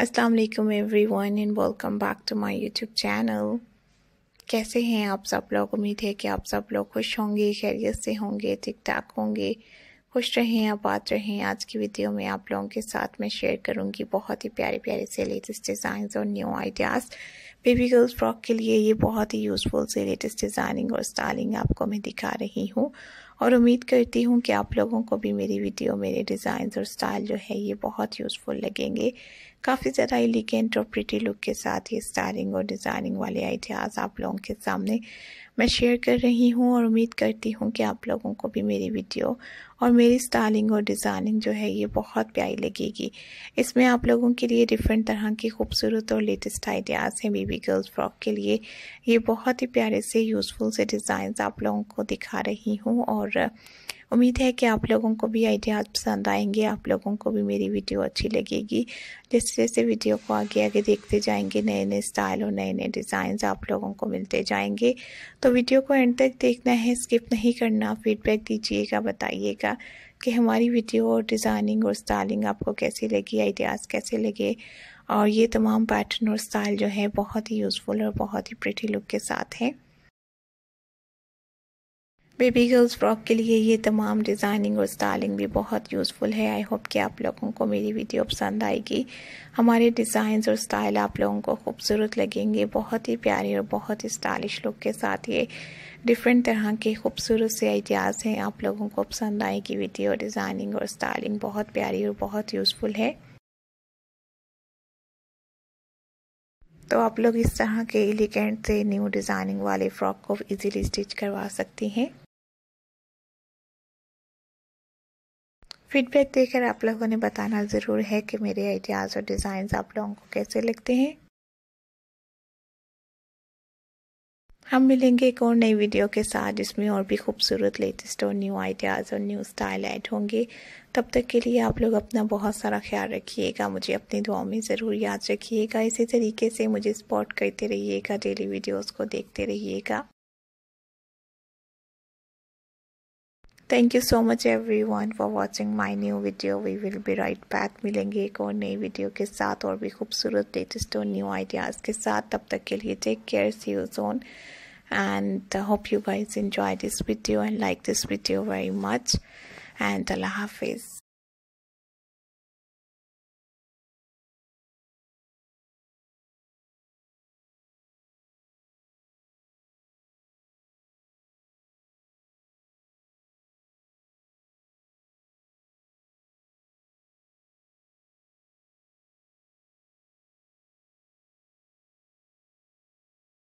अस्सलाम वालेकुम everyone and welcome back to my YouTube channel कैसे हैं आप सब लोग उम्मीद है कि आप सब लोग खुश होंगे खैरियत से होंगे ठीक ठाक होंगे खुश रहें आबाद रहें आज की वीडियो में आप लोगों के साथ मैं शेयर करूंगी बहुत ही प्यारे प्यारे से लेटेस्ट डिज़ाइंस और new ideas baby girls frock के लिए ये बहुत ही यूज़फुल से लेटेस्ट डिज़ाइनिंग और स्टाइलिंग आपको मैं दिखा रही हूँ और उम्मीद करती हूँ कि आप लोगों को भी मेरी वीडियो मेरे डिज़ाइन और स्टाइल जो है ये बहुत यूज़फुल लगेंगे काफ़ी ज़्यादा एलिगेंट और प्रिटी लुक के साथ ये स्टाइलिंग और डिज़ाइनिंग वाले आइडियाज़ आप लोगों के सामने मैं शेयर कर रही हूँ और उम्मीद करती हूँ कि आप लोगों को भी मेरी वीडियो और मेरी स्टाइलिंग और डिज़ाइनिंग जो है ये बहुत प्यारी लगेगी इसमें आप लोगों के लिए डिफरेंट तरह की खूबसूरत और लेटेस्ट आइडियाज़ हैं बेबी गर्ल्स फ्रॉक के लिए ये बहुत ही प्यारे से यूज़फुल से डिज़ाइन आप लोगों को दिखा रही हूँ और और उम्मीद है कि आप लोगों को भी आइडियाज़ पसंद आएंगे आप लोगों को भी मेरी वीडियो अच्छी लगेगी जैसे जैसे वीडियो को आगे आगे देखते जाएंगे नए नए स्टाइल और नए नए डिज़ाइन आप लोगों को मिलते जाएंगे तो वीडियो को एंड तक देखना है स्किप नहीं करना फीडबैक दीजिएगा बताइएगा कि हमारी वीडियो और डिज़ाइनिंग और स्टाइलिंग आपको कैसी लगी आइडियाज़ कैसे लगे और ये तमाम पैटर्न और स्टाइल जो है बहुत ही यूज़फुल और बहुत ही प्रिटी लुक के साथ हैं बेबी गर्ल्स फ्रॉक के लिए ये तमाम डिज़ाइनिंग और स्टाइलिंग भी बहुत यूज़फुल है आई होप कि आप लोगों को मेरी वीडियो पसंद आएगी हमारे डिज़ाइन और स्टाइल आप लोगों को खूबसूरत लगेंगे बहुत ही प्यारे और बहुत ही स्टाइलिश लुक के साथ ये डिफरेंट तरह के खूबसूरत से आइडियाज़ हैं आप लोगों को पसंद आएगी वीडियो डिज़ाइनिंग और स्टाइलिंग बहुत प्यारी और बहुत यूज़फुल है तो आप लोग इस तरह के एलिगेंट से न्यू डिज़ाइनिंग वाले फ्रॉक को इजीली स्टिच करवा सकती हैं फीडबैक देकर आप लोगों ने बताना ज़रूर है कि मेरे आइडियाज़ और डिज़ाइन आप लोगों को कैसे लगते हैं हम मिलेंगे एक और नई वीडियो के साथ जिसमें और भी खूबसूरत लेटेस्ट और न्यू आइडियाज़ और न्यू स्टाइल ऐड होंगे तब तक के लिए आप लोग अपना बहुत सारा ख्याल रखिएगा मुझे अपनी दुआ में ज़रूर याद रखिएगा इसी तरीके से मुझे सपोर्ट करते रहिएगा डेली वीडियोस को देखते रहिएगा thank you so much everyone for watching my new video we will be right back मिलेंगे एक और नई वीडियो के साथ और भी खूबसूरत लेटेस्ट और न्यू आइडियाज़ के साथ तब तक के लिए take care see you soon and I hope you guys enjoy this video and like this video very much and Allah Hafiz